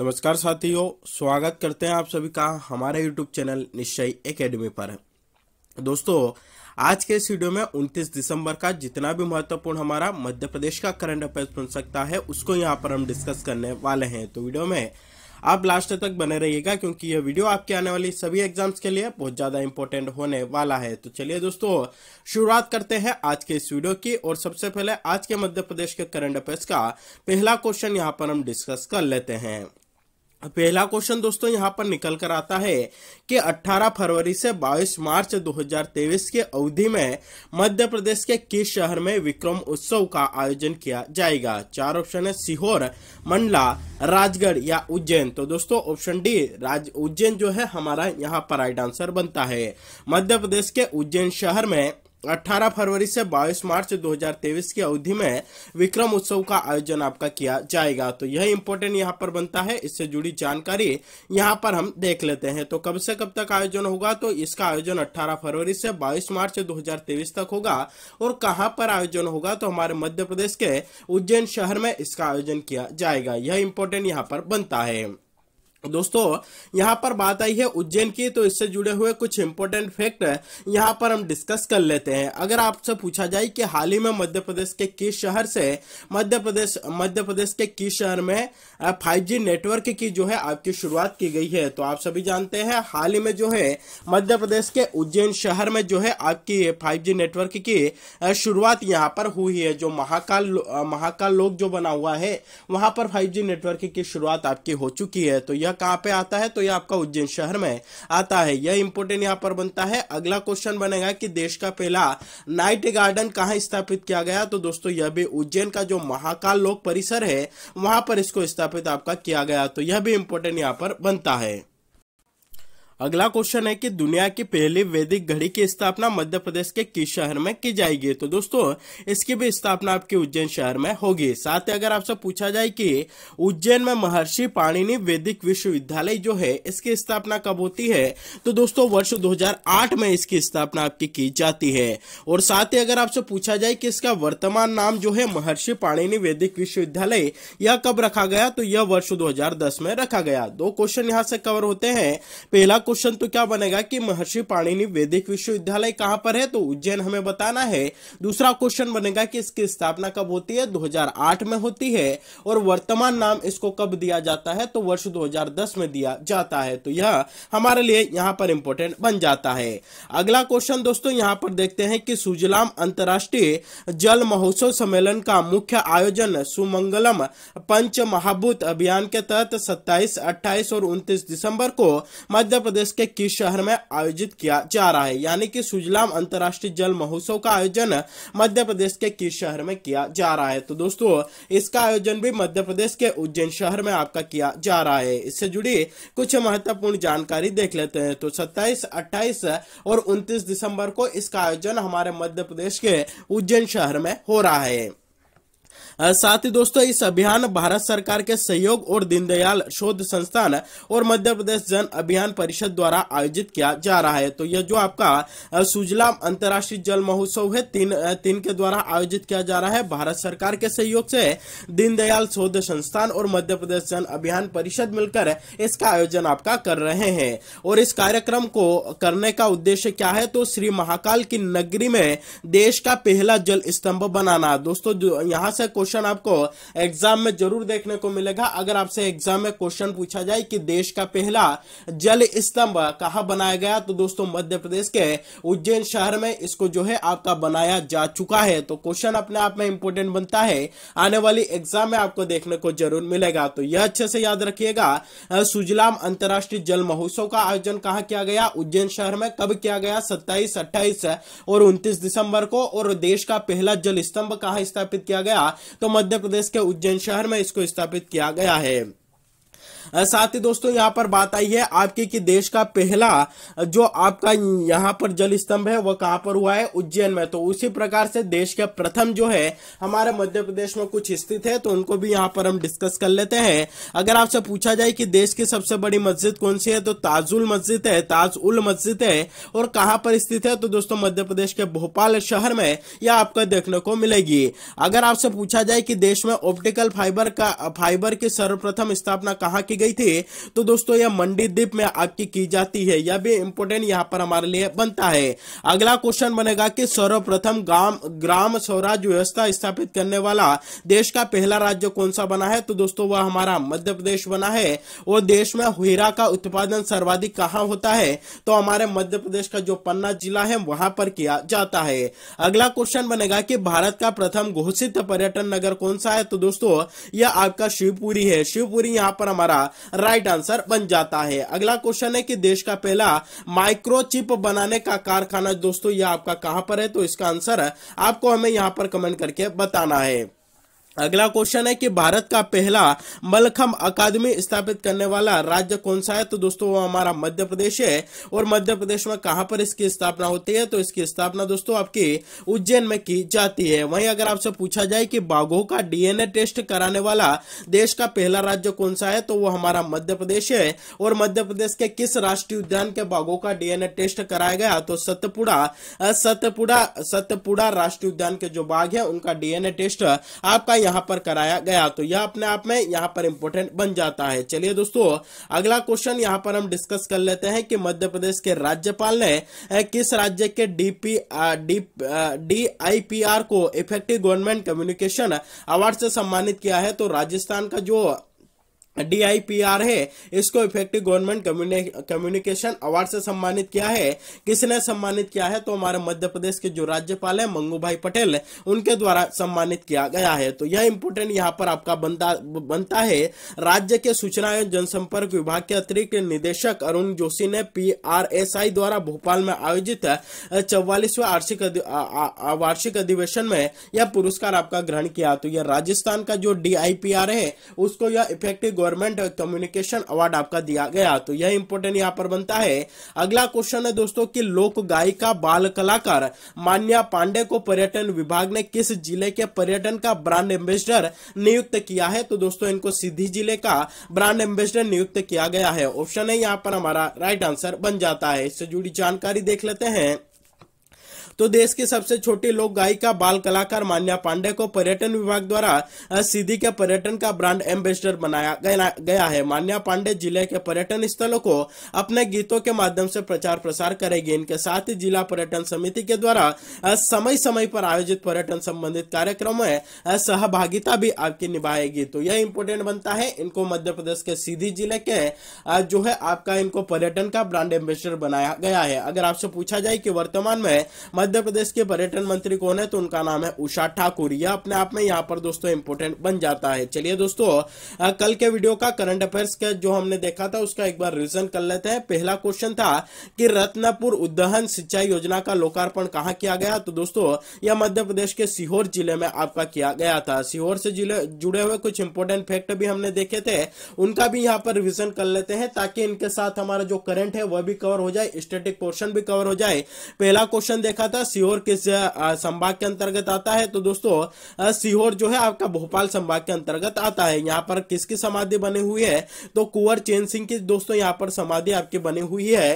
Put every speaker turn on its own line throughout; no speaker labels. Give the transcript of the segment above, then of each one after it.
नमस्कार साथियों स्वागत करते हैं आप सभी का हमारे यूट्यूब चैनल निश्चय एकेडमी पर दोस्तों आज के इस वीडियो में 29 दिसंबर का जितना भी महत्वपूर्ण हमारा मध्य प्रदेश का करंट अफेयर्स बन सकता है उसको यहाँ पर हम डिस्कस करने वाले हैं तो वीडियो में आप लास्ट तक बने रहिएगा क्योंकि यह वीडियो आपके आने वाली सभी एग्जाम्स के लिए बहुत ज़्यादा इंपॉर्टेंट होने वाला है तो चलिए दोस्तों शुरुआत करते हैं आज के इस वीडियो की और सबसे पहले आज के मध्य प्रदेश के करंट अफेयर्स का पहला क्वेश्चन यहाँ पर हम डिस्कस कर लेते हैं पहला क्वेश्चन दोस्तों यहाँ पर निकल कर आता है कि 18 फरवरी से 22 मार्च 2023 के अवधि में मध्य प्रदेश के किस शहर में विक्रम उत्सव का आयोजन किया जाएगा चार ऑप्शन है सीहोर मंडला राजगढ़ या उज्जैन तो दोस्तों ऑप्शन डी राज उज्जैन जो है हमारा यहाँ पर राइट आंसर बनता है मध्य प्रदेश के उज्जैन शहर में 18 फरवरी से 22 मार्च 2023 की अवधि में विक्रम उत्सव का आयोजन आपका किया जाएगा तो यह इम्पोर्टेंट यहाँ पर बनता है इससे जुड़ी जानकारी यहाँ पर हम देख लेते हैं तो कब से कब तक आयोजन होगा तो इसका आयोजन 18 फरवरी से 22 मार्च 2023 तक होगा और कहाँ पर आयोजन होगा तो हमारे मध्य प्रदेश के उज्जैन शहर में इसका आयोजन किया जाएगा यह इम्पोर्टेंट यहाँ पर बनता है दोस्तों यहाँ पर बात आई है उज्जैन की तो इससे जुड़े हुए कुछ इंपोर्टेंट फैक्ट यहाँ पर हम डिस्कस कर लेते हैं अगर आपसे पूछा जाए कि हाल ही में मध्य प्रदेश के किस शहर से मध्य प्रदेश मध्य प्रदेश के किस शहर में 5G नेटवर्क की जो है आपकी शुरुआत की गई है तो आप सभी जानते हैं हाल ही में जो है मध्य प्रदेश के उज्जैन शहर में जो है आपकी फाइव नेटवर्क की शुरुआत यहाँ पर हुई है जो महाकाल महाकाल लोक जो बना हुआ है वहां पर फाइव नेटवर्क की शुरुआत आपकी हो चुकी है तो यह यह कहाँ पे आता है तो यह आपका उज्जैन शहर में आता है यह इंपोर्टेंट यहाँ पर बनता है अगला क्वेश्चन बनेगा कि देश का पहला नाइट गार्डन कहाँ स्थापित किया गया तो दोस्तों यह भी उज्जैन का जो महाकाल लोक परिसर है वहां पर इसको स्थापित आपका किया गया तो यह भी इंपोर्टेंट यहाँ पर बनता है अगला क्वेश्चन है कि दुनिया की पहली वैदिक घड़ी की स्थापना मध्य प्रदेश के किस शहर में की जाएगी तो दोस्तों इसकी भी स्थापना आपके उज्जैन शहर में होगी साथ ही अगर आपसे पूछा जाए कि उज्जैन में महर्षि पाणिनि वैदिक विश्वविद्यालय जो है इसकी स्थापना कब होती है तो दोस्तों वर्ष 2008 में इसकी स्थापना आपकी की जाती है और साथ ही अगर आपसे पूछा जाए कि इसका वर्तमान नाम जो है महर्षि पाणिनि वैदिक विश्वविद्यालय यह कब रखा गया तो यह वर्ष दो में रखा गया दो क्वेश्चन यहाँ से कवर होते हैं पहला क्वेश्चन तो क्या बनेगा कि महर्षि पाणिनि वैदिक विश्वविद्यालय कहां पर है तो उज्जैन हमें बताना है दूसरा क्वेश्चन बनेगा कि इसकी स्थापना कब होती है 2008 में होती है और वर्तमान नाम इसको कब दिया जाता है तो वर्ष 2010 में दिया जाता है तो यह हमारे लिए यहाँ पर इंपोर्टेंट बन जाता है अगला क्वेश्चन दोस्तों यहाँ पर देखते हैं कि सुजलाम अंतर्राष्ट्रीय जल महोत्सव सम्मेलन का मुख्य आयोजन सुमंगलम पंच महाभूत अभियान के तहत सत्ताईस अट्ठाईस और उन्तीस दिसंबर को मध्य प्रदेश प्रदेश के किस शहर में आयोजित किया जा रहा है यानी कि सुजलाम अंतर्राष्ट्रीय जल महोत्सव का आयोजन मध्य प्रदेश के किस शहर में किया जा रहा है तो दोस्तों इसका आयोजन भी मध्य प्रदेश के उज्जैन शहर में आपका किया जा रहा है इससे जुड़ी कुछ महत्वपूर्ण जानकारी देख लेते हैं तो सत्ताईस अट्ठाईस और उन्तीस दिसंबर को इसका आयोजन हमारे मध्य प्रदेश के उज्जैन शहर में हो रहा है साथ ही दोस्तों इस अभियान भारत सरकार के सहयोग और दीनदयाल शोध संस्थान और मध्य प्रदेश जन अभियान परिषद द्वारा आयोजित किया जा रहा है तो यह जो आपका सुजलाम अंतर्राष्ट्रीय जल महोत्सव है तीन तीन के द्वारा आयोजित किया जा रहा है भारत सरकार के सहयोग से दीनदयाल शोध संस्थान और मध्य प्रदेश जन अभियान परिषद मिलकर इसका आयोजन आपका कर रहे हैं और इस कार्यक्रम को करने का उद्देश्य क्या है तो श्री महाकाल की नगरी में देश का पहला जल स्तंभ बनाना दोस्तों यहाँ से से क्वेश्चन आपको एग्जाम में जरूर देखने को मिलेगा अगर आपसे एग्जाम में क्वेश्चन पूछा जाए कि देश का पहला जल स्तंभ कहा बनाया गया तो दोस्तों मध्य प्रदेश के उज्जैन शहर में इसको जो है आपका बनाया जा चुका है तो क्वेश्चन अपने आप में इंपोर्टेंट बनता है आने वाली एग्जाम में आपको देखने को जरूर मिलेगा तो यह अच्छे से याद रखिएगा सुजलाम अंतरराष्ट्रीय जल महोत्सव का आयोजन कहा किया गया उज्जैन शहर में कब किया गया सत्ताईस अट्ठाईस और उन्तीस दिसंबर को और देश का पहला जल स्तंभ कहा स्थापित किया गया तो मध्य प्रदेश के उज्जैन शहर में इसको स्थापित किया गया है साथ ही दोस्तों यहाँ पर बात आई है आपके कि देश का पहला जो आपका यहाँ पर जल स्तंभ है वह कहाँ पर हुआ है उज्जैन में तो उसी प्रकार से देश का प्रथम जो है हमारे मध्य प्रदेश में कुछ स्थित है तो उनको भी यहाँ पर हम डिस्कस कर लेते हैं अगर आपसे पूछा जाए कि देश की सबसे बड़ी मस्जिद कौन सी है तो ताजुल मस्जिद है ताज उल मस्जिद है और कहाँ पर स्थित है तो दोस्तों मध्य प्रदेश के भोपाल शहर में यह आपको देखने को मिलेगी अगर आपसे पूछा जाए कि देश में ऑप्टिकल फाइबर का फाइबर की सर्वप्रथम स्थापना कहाँ रखी गई थी तो दोस्तों यह मंडी द्वीप में आपकी की जाती है यह भी इंपोर्टेंट यहाँ पर हमारे लिए बनता है अगला क्वेश्चन बनेगा कि सर्वप्रथम ग्राम स्वराज व्यवस्था स्थापित करने वाला देश का पहला राज्य कौन सा बना है तो दोस्तों वह हमारा मध्य प्रदेश बना है और देश में हीरा का उत्पादन सर्वाधिक कहाँ होता है तो हमारे मध्य प्रदेश का जो पन्ना जिला है वहां पर किया जाता है अगला क्वेश्चन बनेगा कि भारत का प्रथम घोषित पर्यटन नगर कौन सा है तो दोस्तों यह आपका शिवपुरी है शिवपुरी यहाँ पर हमारा इसका राइट आंसर बन जाता है अगला क्वेश्चन है कि देश का पहला माइक्रोचिप बनाने का कारखाना दोस्तों यह आपका कहां पर है तो इसका आंसर आपको हमें यहां पर कमेंट करके बताना है अगला क्वेश्चन है कि भारत का पहला मलखम अकादमी स्थापित करने वाला राज्य कौन सा है तो दोस्तों वो हमारा मध्य प्रदेश है और मध्य प्रदेश में कहां पर इसकी स्थापना होती है तो इसकी स्थापना दोस्तों आपके उज्जैन में की जाती है वहीं अगर आपसे पूछा जाए कि बाघों का डीएनए टेस्ट कराने वाला देश का पहला राज्य कौन सा है तो वो हमारा मध्य प्रदेश है और मध्य प्रदेश के किस राष्ट्रीय उद्यान के बाघों का डीएनए टेस्ट कराया गया तो सत्यपुड़ा सतपुड़ा सतपुड़ा राष्ट्रीय उद्यान के जो बाघ है उनका डीएनए टेस्ट आपका यहाँ पर कराया गया तो यह अपने आप में यहाँ पर इंपोर्टेंट बन जाता है चलिए दोस्तों अगला क्वेश्चन यहाँ पर हम डिस्कस कर लेते हैं कि मध्य प्रदेश के राज्यपाल ने किस राज्य के D P D effective government communication award से सम्मानित किया है तो राजस्थान का जो डीआईपीआर है इसको इफेक्टिव गवर्नमेंट कम्युनिकेशन अवार्ड से सम्मानित किया है किसने सम्मानित किया है तो हमारे मध्य प्रदेश के जो राज्यपाल है मंगू भाई पटेल उनके द्वारा सम्मानित किया गया है तो यह इंपोर्टेंट यहाँ पर आपका बनता बनता है राज्य के सूचना एवं जनसंपर्क विभाग के अतिरिक्त निदेशक अरुण जोशी ने पी द्वारा भोपाल में आयोजित चौवालीसवे वार्षिक वार्षिक अधिवेशन में यह पुरस्कार आपका ग्रहण किया तो यह राजस्थान का जो डी है उसको यह इफेक्टिव गवर्नमेंट कम्युनिकेशन अवार्ड आपका दिया गया तो यह इंपोर्टेंट यहाँ पर बनता है अगला क्वेश्चन है दोस्तों की लोक गायिका बाल कलाकार मान्या पांडे को पर्यटन विभाग ने किस जिले के पर्यटन का ब्रांड एम्बेसडर नियुक्त किया है तो दोस्तों इनको सिद्धी जिले का ब्रांड एम्बेसडर नियुक्त किया गया है ऑप्शन है यहाँ पर हमारा राइट आंसर बन जाता है इससे जुड़ी जानकारी देख लेते हैं तो देश की सबसे छोटी लोक गायिका बाल कलाकार मान्या पांडे को पर्यटन विभाग द्वारा सीधी के पर्यटन का ब्रांड एम्बेसडर बनाया गया है मान्या पांडे जिले के पर्यटन स्थलों को अपने गीतों के माध्यम से प्रचार प्रसार करेगी इनके साथ ही जिला पर्यटन समिति के द्वारा समय समय पर आयोजित पर्यटन संबंधित कार्यक्रम में सहभागिता भी आपकी निभाएगी तो यह इंपोर्टेंट बनता है इनको मध्य प्रदेश के सीधी जिले के जो है आपका इनको पर्यटन का ब्रांड एम्बेसडर बनाया गया है अगर आपसे पूछा जाए कि वर्तमान में मध्य प्रदेश के पर्यटन मंत्री कौन है तो उनका नाम है उषा ठाकुर यह अपने आप में यहाँ पर दोस्तों इंपोर्टेंट बन जाता है चलिए दोस्तों कल के वीडियो का करंट अफेयर्स का जो हमने देखा था उसका एक बार रिविजन कर लेते हैं पहला क्वेश्चन था कि रत्नपुर उद्दहन सिंचाई योजना का लोकार्पण कहा किया गया तो दोस्तों यह मध्य प्रदेश के सीहोर जिले में आपका किया गया था सीहोर से जिले जुड़े हुए कुछ इंपोर्टेंट फैक्ट भी हमने देखे थे उनका भी यहाँ पर रिविजन कर लेते हैं ताकि इनके साथ हमारा जो करंट है वह भी कवर हो जाए स्टेटिक पोर्शन भी कवर हो जाए पहला क्वेश्चन देखा था है सीहोर किस संभाग के अंतर्गत आता है तो दोस्तों सीहोर जो है आपका भोपाल संभाग के अंतर्गत आता है यहाँ पर किसकी समाधि बनी हुई है तो कुंवर चैन सिंह की दोस्तों यहाँ पर समाधि आपकी बनी हुई है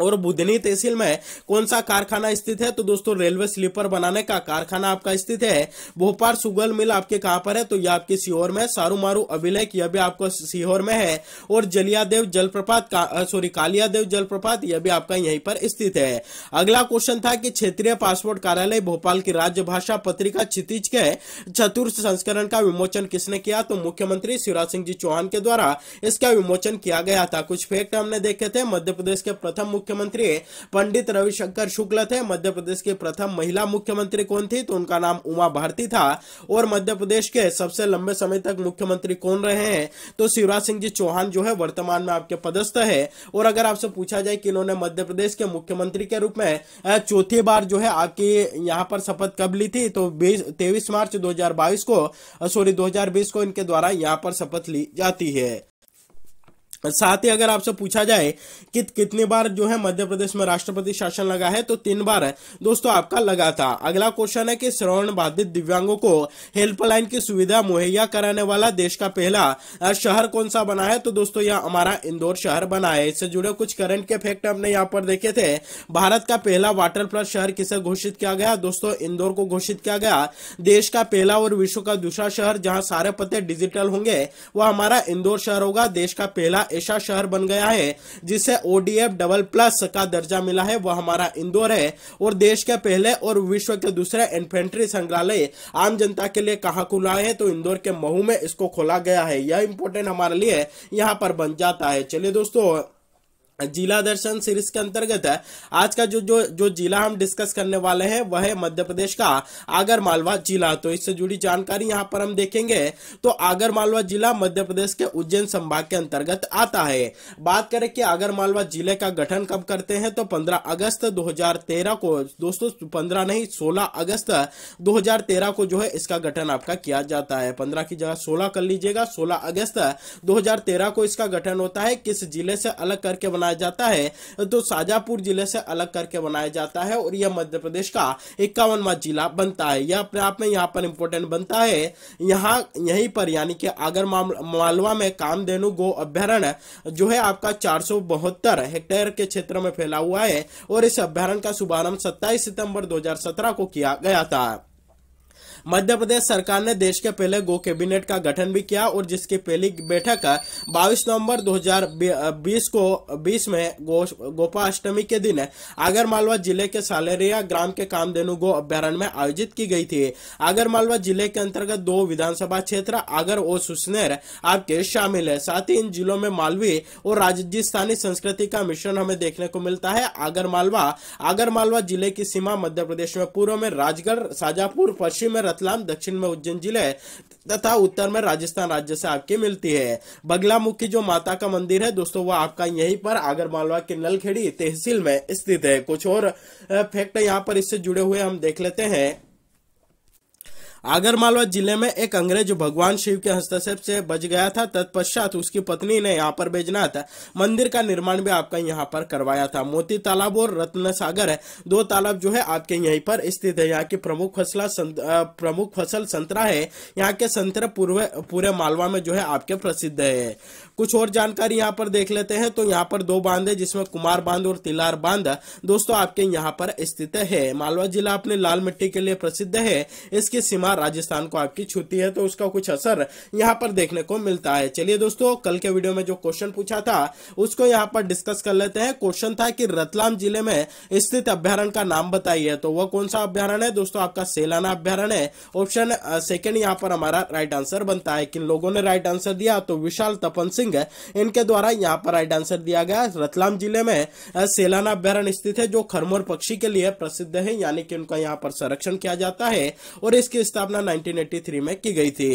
और बुधनी तहसील में कौन सा कारखाना स्थित है तो दोस्तों रेलवे स्लीपर बनाने का कारखाना आपका स्थित है भोपाल सुगल मिल आपके कहां पर है तो यह आपके सीहोर में सारू मारू अभिलेख यह भी आपका सीहोर में है और जलियादेव जलप्रपात का, सॉरी कालियादेव जलप्रपात यह भी आपका यहीं पर स्थित है अगला क्वेश्चन था कि क्षेत्रीय पासपोर्ट कार्यालय भोपाल की राज्य भाषा पत्रिका क्षितिज के चतुर्थ संस्करण का विमोचन किसने किया तो मुख्यमंत्री शिवराज सिंह जी चौहान के द्वारा इसका विमोचन किया गया था कुछ फैक्ट हमने देखे थे मध्य प्रदेश के प्रथम मुख्यमंत्री पंडित रविशंकर शुक्ल थे मध्य प्रदेश की प्रथम महिला मुख्यमंत्री कौन थी तो उनका नाम उमा भारती था और मध्य प्रदेश के सबसे लंबे समय तक मुख्यमंत्री कौन रहे हैं तो शिवराज सिंह जी चौहान जो है वर्तमान में आपके पदस्थ है और अगर आपसे पूछा जाए कि इन्होंने मध्य प्रदेश के मुख्यमंत्री के रूप में चौथी बार जो है आपकी यहाँ पर शपथ कब ली थी तो बीस तेईस मार्च 2022 को सॉरी 2020 को इनके द्वारा यहाँ पर शपथ ली जाती है साथ ही अगर आपसे पूछा जाए कि कितनी बार जो है मध्य प्रदेश में राष्ट्रपति शासन लगा है तो तीन बार है दोस्तों आपका लगा था अगला क्वेश्चन है कि श्रवण बाधित दिव्यांगों को हेल्पलाइन की सुविधा मुहैया कराने वाला देश का पहला शहर कौन सा बना है तो दोस्तों यह हमारा इंदौर शहर बना है इससे जुड़े कुछ करंट के फैक्ट हमने यहाँ पर देखे थे भारत का पहला वाटर प्लस शहर किसे घोषित किया गया दोस्तों इंदौर को घोषित किया गया देश का पहला और विश्व का दूसरा शहर जहाँ सारे पते डिजिटल होंगे वह हमारा इंदौर शहर होगा देश का पहला ऐसा शहर बन गया है जिसे ओडीएफ डबल प्लस का दर्जा मिला है वह हमारा इंदौर है और देश के पहले और विश्व के दूसरे इन्फेंट्री संग्रहालय आम जनता के लिए कहाँ खुला है तो इंदौर के महू में इसको खोला गया है यह इंपोर्टेंट हमारे लिए यहाँ पर बन जाता है चलिए दोस्तों जिला दर्शन सीरीज के अंतर्गत है आज का जो जो जो जिला हम डिस्कस करने वाले हैं वह है मध्य प्रदेश का आगर मालवा जिला तो इससे जुड़ी जानकारी यहाँ पर हम देखेंगे तो आगर मालवा जिला मध्य प्रदेश के उज्जैन संभाग के अंतर्गत आता है बात करें कि आगर मालवा जिले का गठन कब करते हैं तो 15 अगस्त 2013 को दोस्तों पंद्रह नहीं सोलह अगस्त दो को जो है इसका गठन आपका किया जाता है पंद्रह की जगह सोलह कर लीजिएगा सोलह अगस्त दो को इसका गठन होता है किस जिले से अलग करके बना बनाया जाता है तो शाजापुर जिले से अलग करके बनाया जाता है और यह मध्य प्रदेश का इक्यावनवा जिला बनता है यह अपने आप में यहाँ पर इम्पोर्टेंट बनता है यहाँ यहीं पर यानी कि आगर मालवा में कामधेनु गो अभ्यारण जो है आपका चार हेक्टेयर के क्षेत्र में फैला हुआ है और इस अभ्यारण का शुभारंभ सत्ताईस सितंबर दो को किया गया था मध्य प्रदेश सरकार ने देश के पहले गो कैबिनेट का गठन भी किया और जिसकी पहली बैठक बाईस नवंबर 2020 को 20 में गो, गोपाष्टमी के दिन आगरमालवा जिले के सालेरिया ग्राम के कामधेनु गो अभ्यारण में आयोजित की गई थी आगरमालवा जिले के अंतर्गत दो विधानसभा क्षेत्र आगर और सुसनेर आपके शामिल है साथ ही इन जिलों में मालवी और राजस्थानी संस्कृति का मिश्रण हमें देखने को मिलता है आगरमालवा आगरमालवा जिले की सीमा मध्य प्रदेश में पूर्व में राजगढ़ शाजापुर पश्चिम में रतलाम दक्षिण में उज्जैन जिले तथा उत्तर में राजस्थान राज्य से आपकी मिलती है बगला मुखी जो माता का मंदिर है दोस्तों वो आपका यहीं पर आगरमालवा के नलखेड़ी तहसील में स्थित है कुछ और फैक्ट यहाँ पर इससे जुड़े हुए हम देख लेते हैं आगरमालवा जिले में एक अंग्रेज भगवान शिव के हस्तक्षेप से बच गया था तत्पश्चात उसकी पत्नी ने यहाँ पर भेजना था मंदिर का निर्माण भी आपका यहाँ पर करवाया था मोती तालाब और रत्न सागर है दो तालाब जो है आपके यहीं पर स्थित है यहाँ की प्रमुख फसल प्रमुख फसल संतरा है यहाँ के संतरा पूर्व पूरे मालवा में जो है आपके प्रसिद्ध है कुछ और जानकारी यहाँ पर देख लेते हैं तो यहाँ पर दो बांध है जिसमें कुमार बांध और तिलार बांध दोस्तों आपके यहाँ पर स्थित है मालवा जिला अपने लाल मिट्टी के लिए प्रसिद्ध है इसकी सीमा राजस्थान को आपकी छूती है तो उसका कुछ असर यहाँ पर देखने को मिलता है चलिए दोस्तों कल के वीडियो में जो क्वेश्चन पूछा था उसको यहाँ पर डिस्कस कर लेते हैं क्वेश्चन था कि रतलाम जिले में स्थित अभ्यारण का नाम बताइए तो वह कौन सा अभ्यारण है दोस्तों आपका सेलाना अभ्यारण है ऑप्शन सेकेंड यहाँ पर हमारा राइट आंसर बनता है किन लोगों ने राइट आंसर दिया तो विशाल तपन सिंह इनके द्वारा यहाँ पर राइट आंसर दिया गया रतलाम जिले में सेलाना अभ्यारण स्थित है जो खरमोर पक्षी के लिए प्रसिद्ध है यानी कि उनका यहाँ पर संरक्षण किया जाता है और इसकी स्थापना 1983 में की गई थी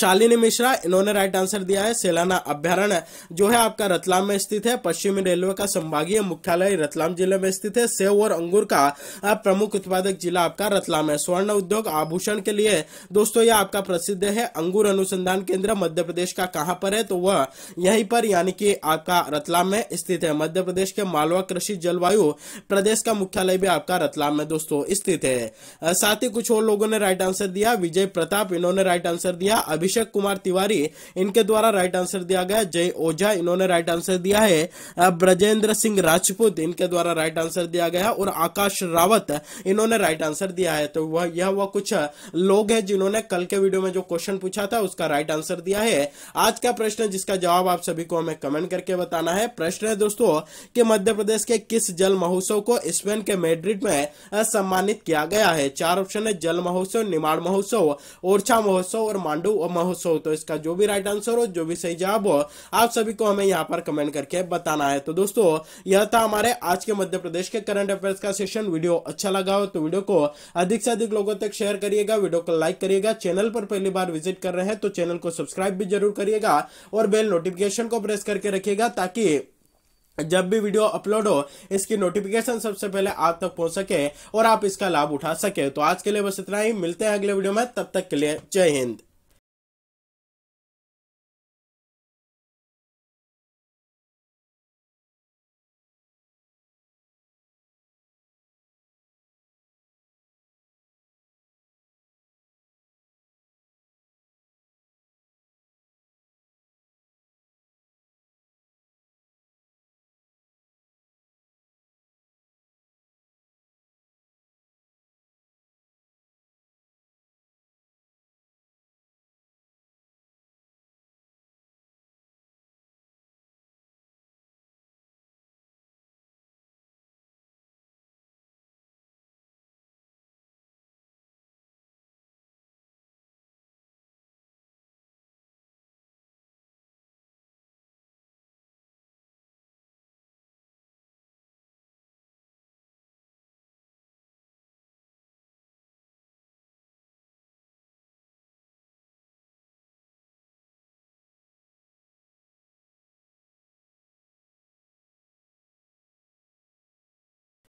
शालिनी मिश्रा इन्होंने राइट आंसर दिया है सेलाना अभ्यारण्य जो है आपका रतलाम में स्थित है पश्चिमी रेलवे का संभागीय मुख्यालय रतलाम जिले में स्थित है सेव और अंगूर का प्रमुख उत्पादक जिला आपका रतलाम है स्वर्ण उद्योग आभूषण के लिए दोस्तों यह आपका प्रसिद्ध है अंगूर अनुसंधान केंद्र मध्य प्रदेश का कहाँ पर है तो वह यहीं पर यानी कि आपका रतलाम में स्थित है मध्य प्रदेश के मालवा कृषि जलवायु प्रदेश का मुख्यालय भी आपका रतलाम में दोस्तों स्थित है साथ ही कुछ और लोगों ने राइट आंसर दिया विजय प्रताप इन्होंने राइट आंसर दिया अभिषेक कुमार तिवारी इनके द्वारा राइट आंसर दिया गया जय ओझा इन्होंने राइट आंसर दिया है ब्रजेंद्र सिंह राजपूत इनके द्वारा राइट आंसर दिया गया और आकाश रावत इन्होंने राइट आंसर दिया है तो वह यह वह कुछ लोग हैं जिन्होंने कल के वीडियो में जो क्वेश्चन पूछा था उसका राइट आंसर दिया है आज का प्रश्न जिसका जवाब आप सभी को हमें कमेंट करके बताना है प्रश्न है दोस्तों कि मध्य प्रदेश के किस जल महोत्सव को स्पेन के मेड्रिड में सम्मानित किया गया है चार ऑप्शन है जल महोत्सव निमाड़ महोत्सव ओरछा महोत्सव और मांडू और महोत्सव तो इसका जो भी राइट आंसर हो जो भी सही जवाब हो आप सभी को हमें यहाँ पर कमेंट करके बताना है तो दोस्तों यह था हमारे आज के मध्य प्रदेश के करंट अफेयर्स का सेशन वीडियो अच्छा लगा हो तो वीडियो को अधिक से अधिक लोगों तक शेयर करिएगा वीडियो को लाइक करिएगा चैनल पर पहली बार विजिट कर रहे हैं तो चैनल को सब्सक्राइब भी जरूर करिएगा और बेल नोटिफिकेशन को प्रेस करके रखिएगा ताकि जब भी वीडियो अपलोड हो इसकी नोटिफिकेशन सबसे पहले आप तक पहुंच सके और आप इसका लाभ उठा सके तो आज के लिए बस इतना ही मिलते हैं अगले वीडियो में तब तक के लिए जय हिंद